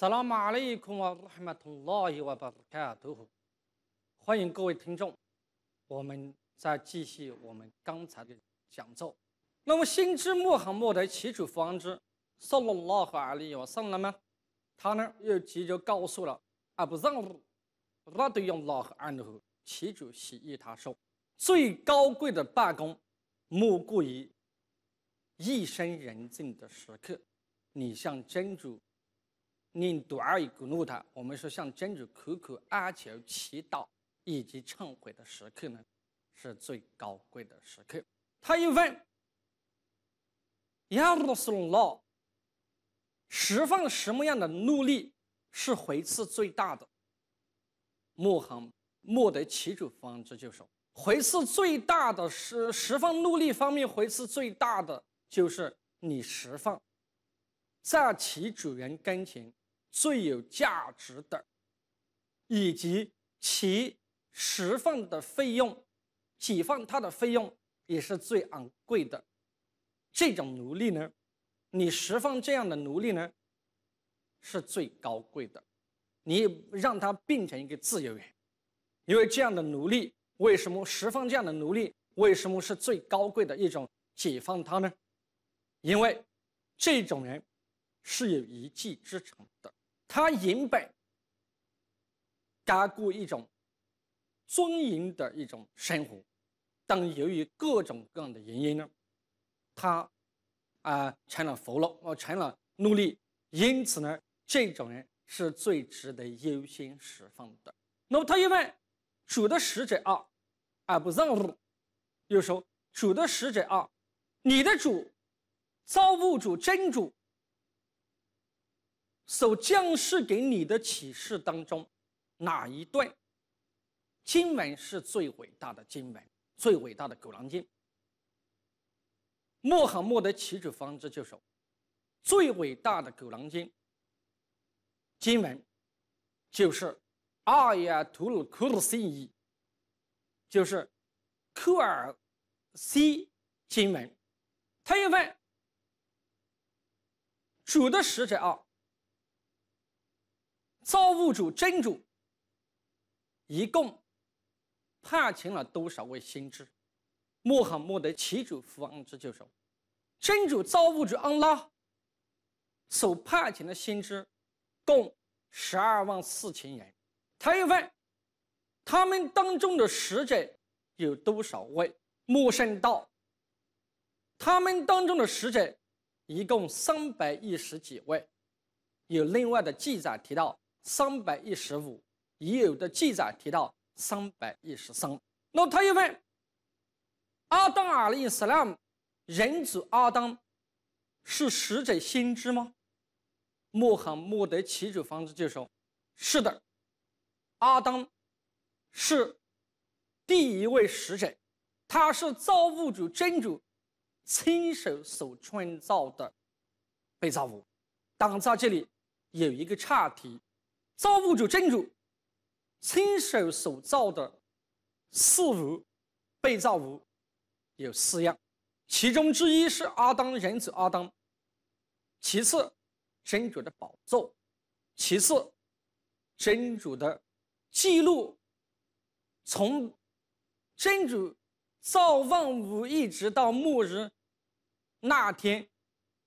在了马勒一空，我还没同老一瓦把开啊，多火！欢迎各位听众，我们再继续我们刚才的讲座。那么，新知木行木的起处方式，受了哪和二里瓦受了吗？他呢又急着告诉了，阿布让路，那得用拉和安德起住洗一他说，最高贵的办公，莫过于夜深人静的时刻，你向真主。念多阿已，古怒塔，我们说，向真主苦苦哀求、祈祷以及忏悔的时刻呢，是最高贵的时刻。他又问：要落实哪释放什么样的努力是回赐最大的？穆罕默德其主方知就说：回赐最大的是释放努力方面，回赐最大的就是你释放在其主人跟前。最有价值的，以及其释放的费用，解放他的费用也是最昂贵的。这种奴隶呢，你释放这样的奴隶呢，是最高贵的。你让他变成一个自由人，因为这样的奴隶为什么释放这样的奴隶为什么是最高贵的一种解放他呢？因为这种人是有一技之长的。他原本该过一种尊严的一种生活，但由于各种各样的原因呢，他啊成了俘虏，哦成了奴隶。因此呢，这种人是最值得优先释放的。那么他又问主的使者啊，啊，不让路，又说主的使者啊，你的主造物主真主。所将士给你的启示当中，哪一段经文是最伟大的经文？最伟大的《狗狼经》。穆罕默德旗帜方知就首《最伟大的《狗狼经》经文，就是阿亚图鲁库鲁圣意，就是 QRC 经文。他又问主的使者啊。造物主真主一共派遣了多少位先知？穆罕默德、其主、父安，之就是真主造物主安拉所派遣的先知，共十二万四千人。他又问：他们当中的使者有多少位？穆圣道：他们当中的使者一共三百一十几位。有另外的记载提到。三百一十五已有的记载提到三百一十三。那他又问：“阿当阿利·斯拉姆，人子阿当是使者先知吗？”穆罕默德其主方子就说：“是的，阿当是第一位使者，他是造物主真主亲手所创造的被造物。”但在这里有一个岔题。造物主真主亲手所造的事物被造物有四样，其中之一是阿当人子阿当，其次真主的宝座，其次真主的记录，从真主造万物一直到末日那天，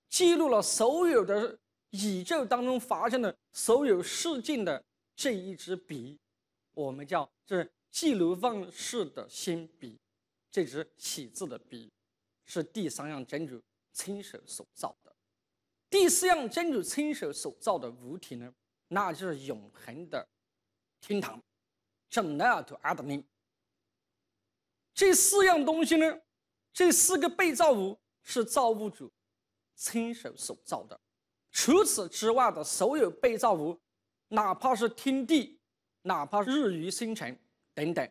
记录了所有的。宇宙当中发生的所有事件的这一支笔，我们叫这记录万事的仙笔，这支写字的笔，是第三样真主亲手所造的。第四样真主亲手所造的物体呢，那就是永恒的天堂，叫奈尔图阿德林。这四样东西呢，这四个被造物是造物主亲手所造的。除此之外的所有被造物，哪怕是天地，哪怕日月星辰等等，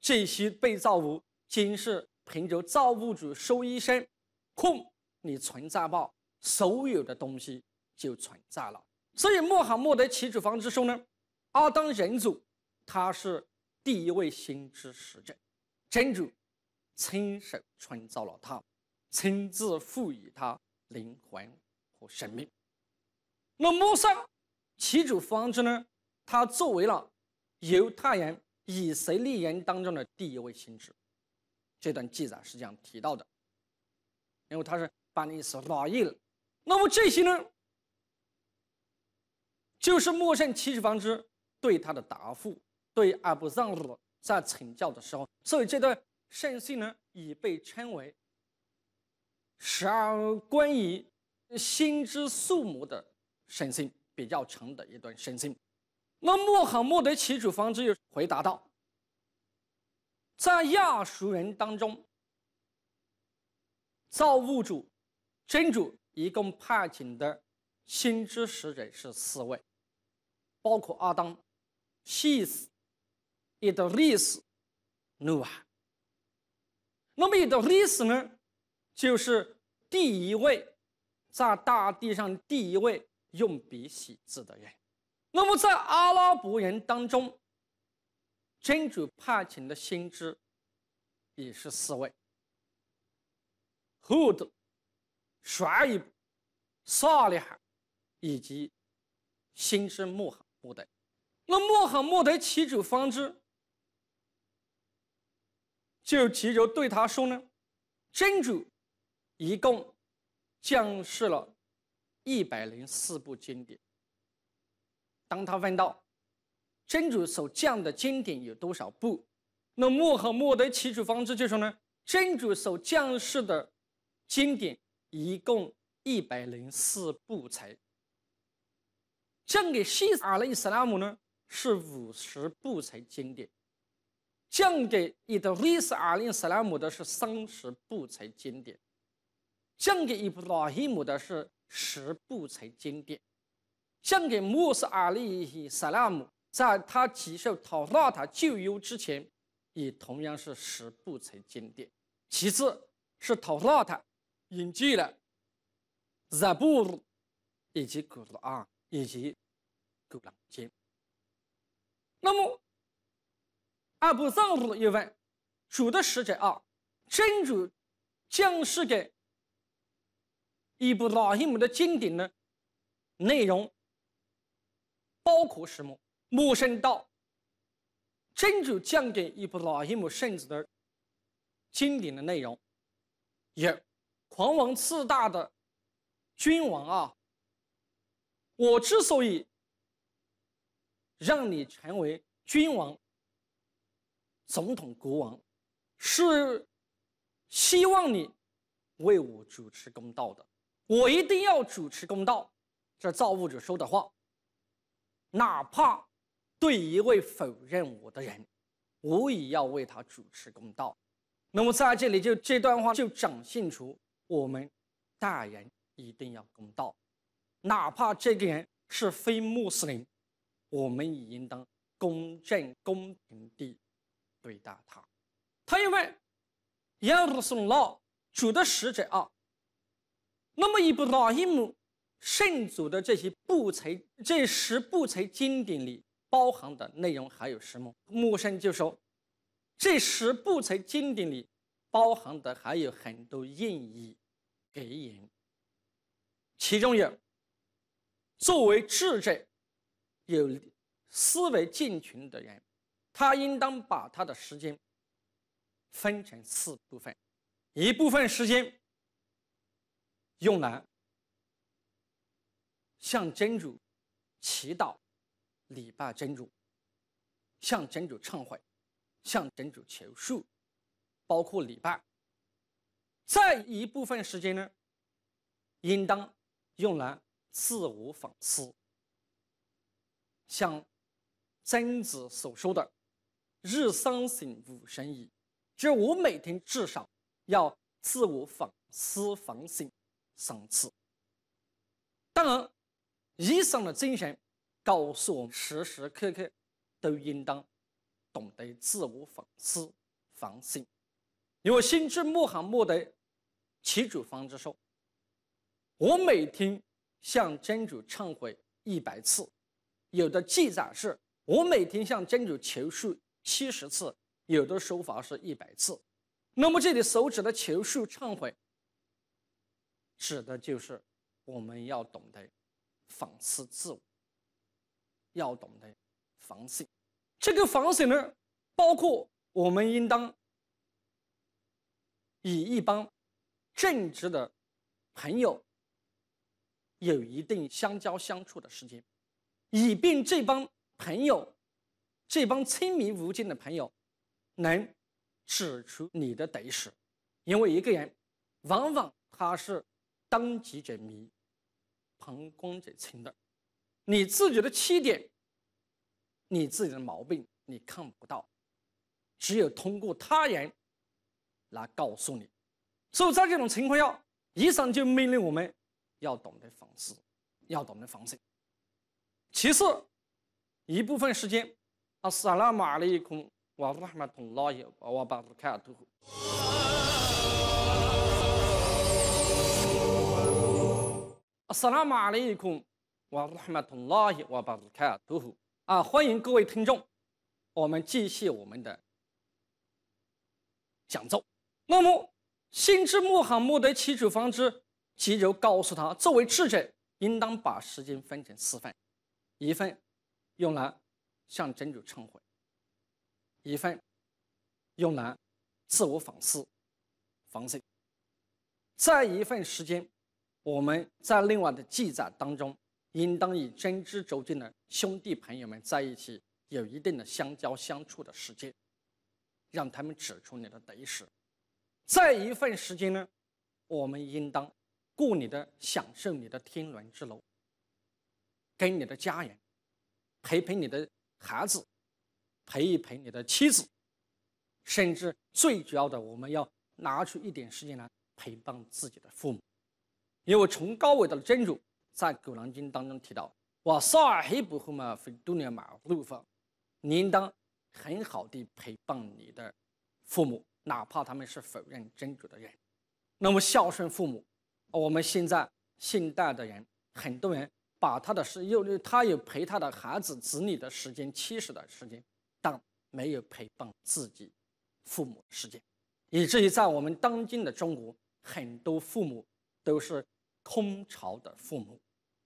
这些被造物，均是凭着造物主说一声“空你存在吧，所有的东西就存在了。所以穆罕默德起主方之说呢，阿当人族他是第一位先知使者，真主亲手创造了他，亲自赋予他灵魂和生命。那摩萨，其主方之呢？他作为了犹太人以色列人当中的第一位先知。这段记载是这样提到的，因为他是把那斯，思耶了。那么这些呢，就是摩萨其主方之对他的答复，对阿布藏罗在请教的时候。所以这段圣训呢，已被称为十二关于先知数目”的。生性比较长的一段生性，那穆罕默德其主方子又回答道：“在亚述人当中，造物主真主一共派遣的新知使者是四位，包括阿当、希斯、伊德利斯、努瓦。那么伊德利斯呢，就是第一位，在大地上第一位。”用笔写字的人，那么在阿拉伯人当中，真主派遣的先知也是四位：侯德、帅伊布、萨利罕以及先知穆罕默德。那穆罕默德其主方知，就急着对他说呢：“真主一共降世了。”一百零四部经典。当他问到真主所降的经典有多少部，那穆罕默德祈求方知就说呢：真主所降世的经典一共一百零四部才。降给先阿里·斯拉姆呢是五十部才经典，降给伊德瑞斯·阿里·斯拉姆的是三十部才经典，降给伊布拉希姆的是。十部成经典。像给穆斯阿里·萨拉姆，在他接受塔图拉特救赎之前，也同样是十部成经典。其次，是塔图拉特引进了日部以及古鲁啊，以及古兰经。那么，阿布藏鲁又一主的使者啊，真主将是给。一部拉希姆的经典呢，内容包括什么？陌生道，真降给伊一部希姆圣子的经典的内容，也狂妄自大的君王啊！我之所以让你成为君王、总统、国王，是希望你为我主持公道的。我一定要主持公道，这造物主说的话。哪怕对一位否认我的人，我也要为他主持公道。那么在这里，就这段话就展现出我们大人一定要公道，哪怕这个人是非穆斯林，我们也应当公正公平地对待他。他因为耶路撒冷主的使者啊。那么，一部哪一部圣祖的这些部才，这十部才经典里包含的内容还有什么？摩生就说，这十部才经典里包含的还有很多意义给言，其中有，作为智者，有思维健全的人，他应当把他的时间分成四部分，一部分时间。用来向真主祈祷、礼拜真主、向真主忏悔、向真主求恕，包括礼拜。再一部分时间呢，应当用来自我反思，像曾子所说的“日三省吾身”矣，就我每天至少要自我反思、反省。赏赐。当然，以上的精神告诉我们，时时刻刻都应当懂得自我反思、反省，因为心智穆罕默德，其主方知说：“我每天向真主忏悔一百次。”有的记载是“我每天向真主求恕七十次”，有的说法是一百次。那么这里所指的求恕、忏悔。指的就是我们要懂得反思自我，要懂得反省。这个反省呢，包括我们应当与一帮正直的朋友有一定相交相处的时间，以便这帮朋友、这帮亲明无间的朋友能指出你的得失，因为一个人往往他是。当局者迷，旁观者清的，你自己的缺点，你自己的毛病，你看不到，只有通过他人来告诉你。所以在这种情况下，医生就命令我们要懂得反思，要懂得反省。其次，一部分时间，啊，撒了，马了一空。我他妈捅哪些，我把他们萨拉玛嘞，一看，哇，他妈从哪里哇把这开了窗啊，欢迎各位听众，我们继续我们的讲奏。那么，新知穆罕默德七主方知，即就告诉他，作为智者，应当把时间分成四份，一份用来向真主忏悔，一份用来自我反思、反省，再一份时间。我们在另外的记载当中，应当与真知灼见的兄弟朋友们在一起，有一定的相交相处的时间，让他们指出你的得失。再一份时间呢，我们应当过你的享受你的天伦之乐，跟你的家人陪陪你的孩子，陪一陪你的妻子，甚至最主要的，我们要拿出一点时间来陪伴自己的父母。因为崇高伟大的真主在《古兰经》当中提到：“我沙尔黑布和嘛费多尼马路法，你应当很好地陪伴你的父母，哪怕他们是否认真主的人。那么孝顺父母，我们现在现代的人，很多人把他的时有他有陪他的孩子、子女的时间、七十的时间，但没有陪伴自己父母时间，以至于在我们当今的中国，很多父母都是。”空巢的父母，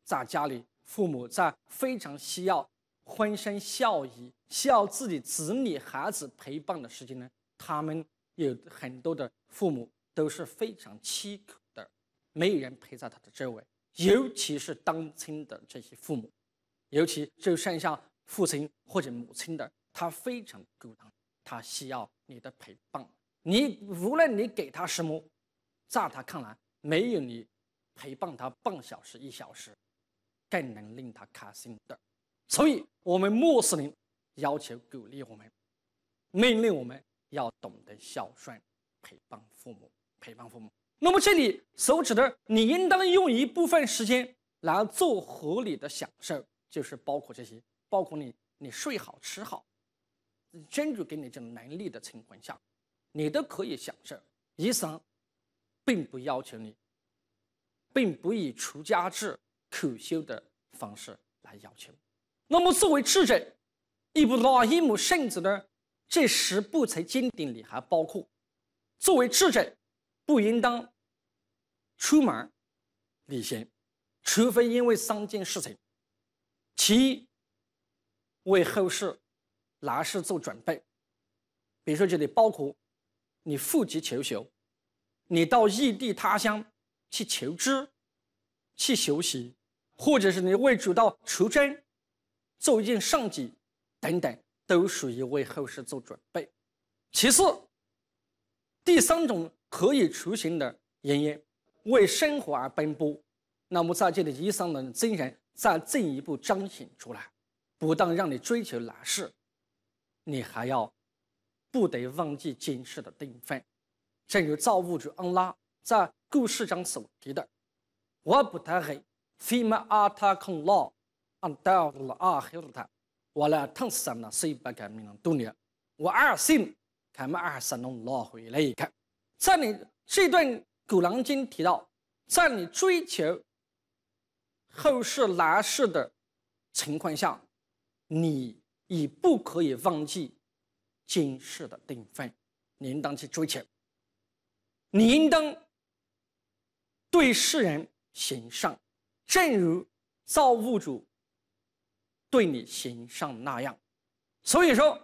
在家里，父母在非常需要欢声笑语、需要自己子女孩子陪伴的时间呢，他们有很多的父母都是非常凄苦的，没有人陪在他的周围。尤其是当亲的这些父母，尤其就剩下父亲或者母亲的，他非常孤单，他需要你的陪伴。你无论你给他什么，在他看来，没有你。陪伴他半小时一小时，更能令他开心的。所以，我们穆斯林要求、鼓励我们、命令我们要懂得孝顺，陪伴父母，陪伴父母。那么，这里所指的，你应当用一部分时间来做合理的享受，就是包括这些，包括你，你睡好、吃好。真主给你这种能力的情况下，你都可以享受。伊生并不要求你。并不以出家制苦修的方式来要求。那么，作为智者，伊不拉一姆圣子呢？这十部财经典里还包括，作为智者，不应当出门旅行，除非因为三件事情：其一，为后世来世做准备，比如说这里包括你负集求学，你到异地他乡。去求知，去学习，或者是你为主道出征，做一件善举，等等，都属于为后世做准备。其次，第三种可以出行的原因，为生活而奔波。那么在这里，以上的真人再进一步彰显出来，不但让你追求来世，你还要不得忘记今世的定分，正如造物主安拉。在故事中所提的，我不太会，非马阿塔空老，阿到了阿黑的他，我来痛死什么，谁不给别人独立？我阿信，看买阿什侬拿回来一看。在你这段《古兰经》提到，在你追求后世来世的情况下，你已不可以忘记今世的定分，你应当去追求，你应当。对世人行善，正如造物主对你行善那样。所以说，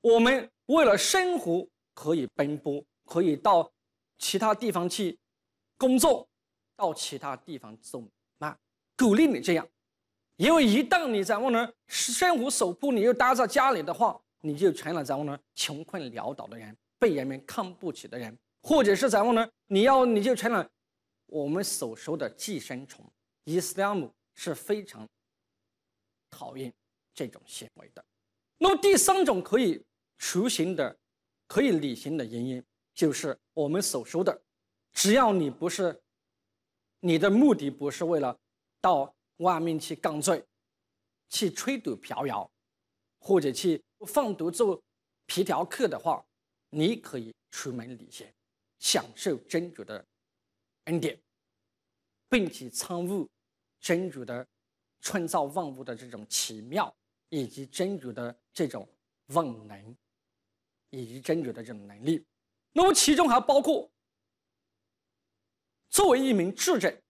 我们为了生活可以奔波，可以到其他地方去工作，到其他地方做买鼓励你这样。因为一旦你怎么呢，生活所迫，你又待在家里的话，你就成了怎么呢，穷困潦倒的人，被人们看不起的人，或者是怎么呢，你要你就成了。我们所说的寄生虫，伊斯兰姆是非常讨厌这种行为的。那么第三种可以雏形的、可以理行的原因，就是我们所说的，只要你不是你的目的不是为了到外面去干罪、去吹赌嫖摇，或者去放毒做皮条客的话，你可以出门旅行，享受真主的。恩典，并且参悟真主的创造万物的这种奇妙，以及真主的这种万能，以及真主的这种能力。那么，其中还包括作为一名智者、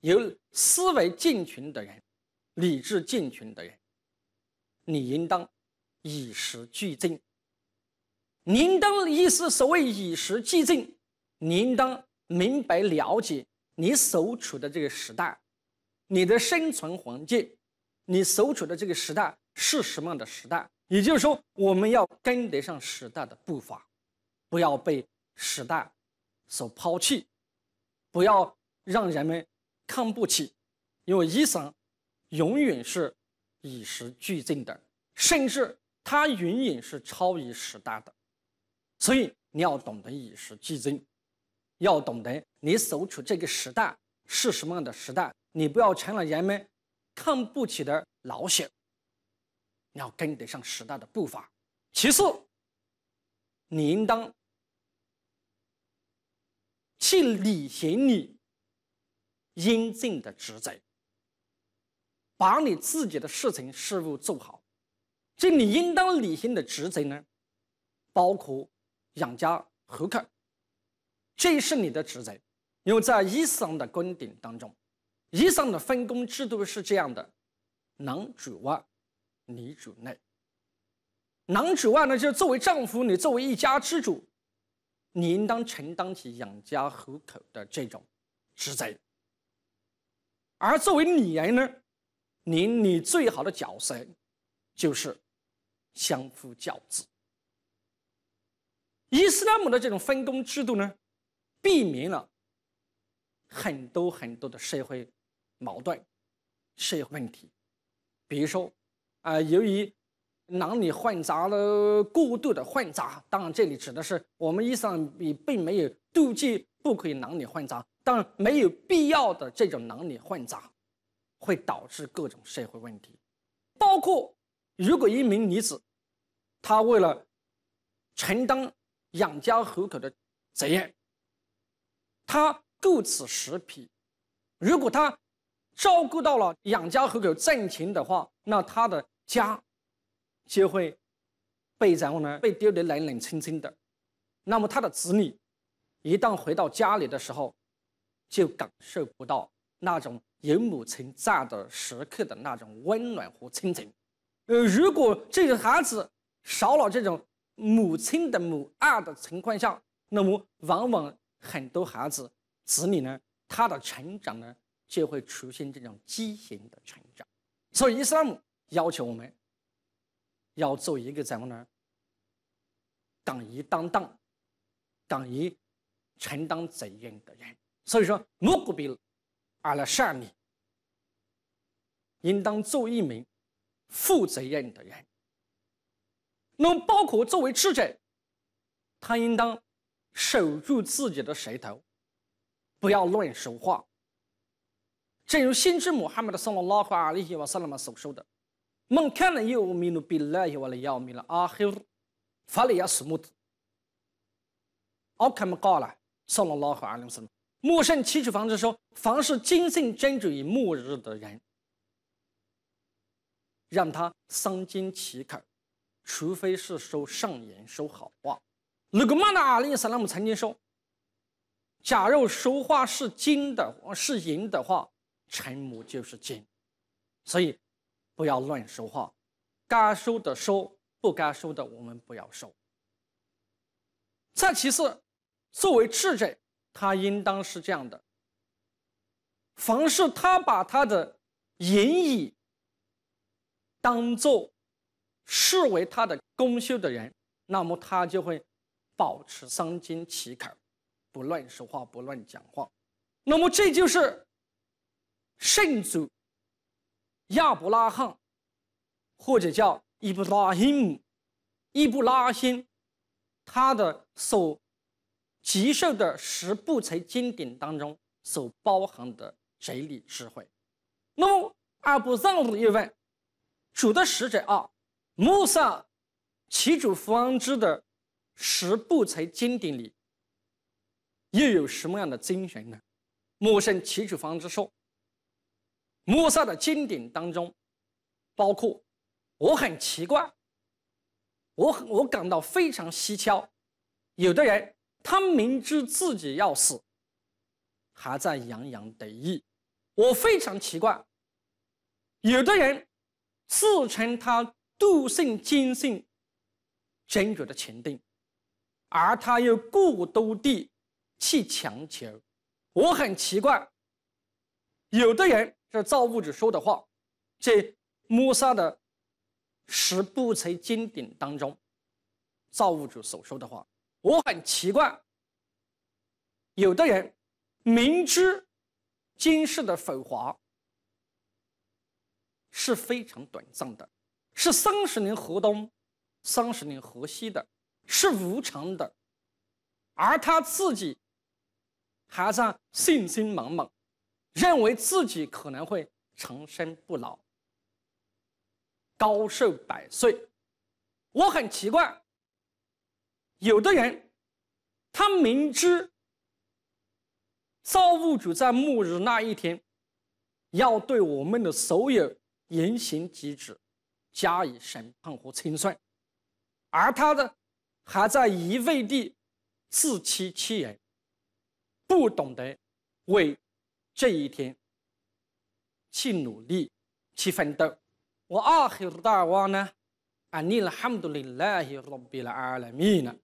有思维健全的人、理智健全的人，你应当与时俱进。应当意思所谓与时俱进，应当。明白了解你所处的这个时代，你的生存环境，你所处的这个时代是什么样的时代？也就是说，我们要跟得上时代的步伐，不要被时代所抛弃，不要让人们看不起，因为医生永远是与时俱进的，甚至他永远是超于时代的，所以你要懂得与时俱进。要懂得你所处这个时代是什么样的时代，你不要成了人们看不起的老朽。你要跟得上时代的步伐。其次，你应当去履行你应尽的职责，把你自己的事情事务做好。这你应当履行的职责呢，包括养家糊口。这是你的职责，因为在伊斯兰的观点当中，伊斯兰的分工制度是这样的：男主外，女主内。男主外呢，就作为丈夫，你作为一家之主，你应当承担起养家糊口的这种职责；而作为女人呢，你你最好的角色就是相夫教子。伊斯兰的这种分工制度呢？避免了很多很多的社会矛盾、社会问题，比如说，啊，由于男女混杂了过度的混杂，当然这里指的是我们医生上也并没有杜绝不可以男女混杂，但没有必要的这种男女混杂会导致各种社会问题，包括如果一名女子她为了承担养家糊口的责任。他顾此十匹，如果他照顾到了养家糊口、挣钱的话，那他的家就会被然后呢被丢得冷冷清清的。那么他的子女一旦回到家里的时候，就感受不到那种有母亲在的时刻的那种温暖和亲情。呃，如果这个孩子少了这种母亲的母爱的情况下，那么往往。很多孩子、子女呢，他的成长呢，就会出现这种畸形的成长。所以伊斯兰要求我们要做一个怎么呢？敢于担当、敢于承担责任的人。所以说，穆古比阿拉善米应当做一名负责任的人。那么，包括作为智者，他应当。守住自己的舌头，不要乱说话。正如先知穆罕默德上了哪块啊，那些往上那所说的，门开了以后，面容变了，又往要命了啊！后法律也是木子。我看么讲了，上了哪块啊？什么？穆圣七处房子说，凡是谨信真主于末日的人，让他三缄其口，除非是说上言说好话。鲁格曼的阿里斯那姆曾经说：“假如说话是金的，是银的话，成魔就是金，所以不要乱说话，该说的说，不该说的我们不要说。”再其次，作为智者，他应当是这样的：凡是他把他的言语当做、视为他的功修的人，那么他就会。保持三缄其口，不乱说话，不乱讲话。那么这就是圣祖亚伯拉罕，或者叫伊布拉欣、伊布拉辛，他的所接受的十部才经典当中所包含的哲理智慧。那么阿布藏夫又问主的使者啊，穆萨其主方知的。十步才经典里又有什么样的精神呢？莫圣祈求方之说，穆萨的经典当中包括，我很奇怪，我我感到非常蹊跷，有的人他明知自己要死，还在洋洋得意，我非常奇怪，有的人自称他度圣坚信坚决的前定。而他又过多地去强求，我很奇怪。有的人是造物主说的话，这《摩萨的十部头经典》当中，造物主所说的话，我很奇怪。有的人明知今世的繁华是非常短暂的，是三十年河东，三十年河西的。是无常的，而他自己还在信心满满，认为自己可能会长生不老、高寿百岁。我很奇怪，有的人他明知造物主在末日那一天要对我们的所有言行举止加以审判和清算，而他的。还在一味地自欺欺人，不懂得为这一天去努力、去奋斗。我阿訇大王呢？安利了，哈姆德利拉希，罗比了，阿拉米呢？